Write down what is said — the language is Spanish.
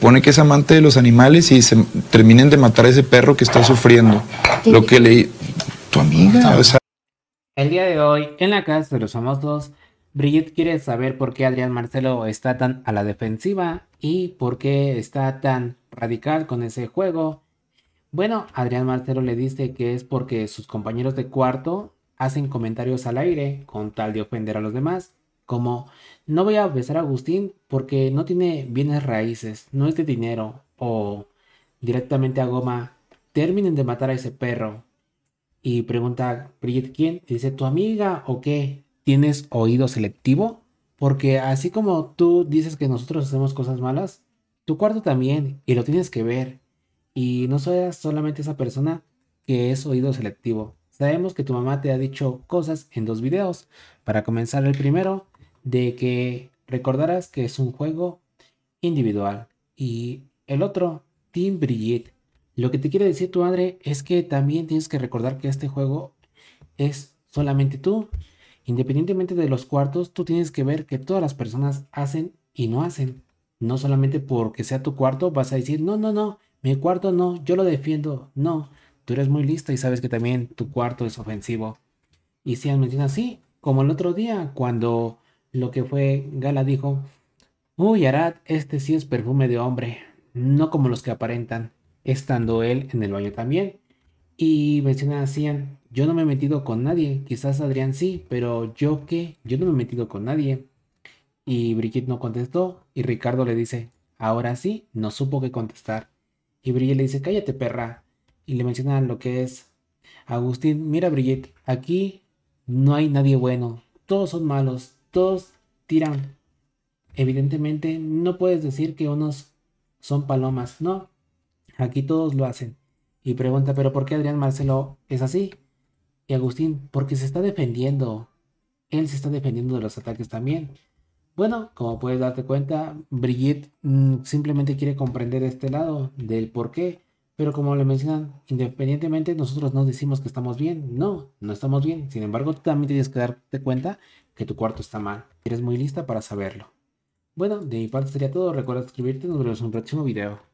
pone que es amante de los animales y se terminen de matar a ese perro que está sufriendo. Lo que leí, tu amiga, El día de hoy, en la casa de los famosos, Brigitte quiere saber por qué Adrián Marcelo está tan a la defensiva y por qué está tan radical con ese juego. Bueno, Adrián Marcelo le dice que es porque sus compañeros de cuarto hacen comentarios al aire con tal de ofender a los demás como no voy a besar a Agustín porque no tiene bienes raíces, no es de dinero, o directamente a Goma, terminen de matar a ese perro. Y pregunta Brigitte ¿quién? Y dice, ¿tu amiga o qué? ¿Tienes oído selectivo? Porque así como tú dices que nosotros hacemos cosas malas, tu cuarto también, y lo tienes que ver. Y no seas solamente esa persona que es oído selectivo. Sabemos que tu mamá te ha dicho cosas en dos videos. Para comenzar el primero, de que recordarás que es un juego individual y el otro, Team Brigitte. Lo que te quiere decir tu madre es que también tienes que recordar que este juego es solamente tú. Independientemente de los cuartos, tú tienes que ver que todas las personas hacen y no hacen. No solamente porque sea tu cuarto vas a decir, no, no, no, mi cuarto no, yo lo defiendo. No, tú eres muy lista y sabes que también tu cuarto es ofensivo. Y si han tiene así, como el otro día, cuando lo que fue Gala dijo, Uy, Arad, este sí es perfume de hombre, no como los que aparentan, estando él en el baño también. Y menciona a yo no me he metido con nadie, quizás Adrián sí, pero yo qué, yo no me he metido con nadie. Y Brigitte no contestó y Ricardo le dice, ahora sí, no supo qué contestar. Y Brigitte le dice, cállate perra. Y le menciona lo que es, Agustín, mira Brigitte, aquí no hay nadie bueno, todos son malos, todos tiran. Evidentemente no puedes decir que unos son palomas, no. Aquí todos lo hacen. Y pregunta, pero ¿por qué Adrián Marcelo es así? Y Agustín, porque se está defendiendo. Él se está defendiendo de los ataques también. Bueno, como puedes darte cuenta, Brigitte mm, simplemente quiere comprender este lado del por qué. Pero como le mencionan, independientemente nosotros no decimos que estamos bien, no, no estamos bien. Sin embargo, tú también tienes que darte cuenta que tu cuarto está mal. Eres muy lista para saberlo. Bueno, de mi parte sería todo. Recuerda suscribirte y nos vemos en un próximo video.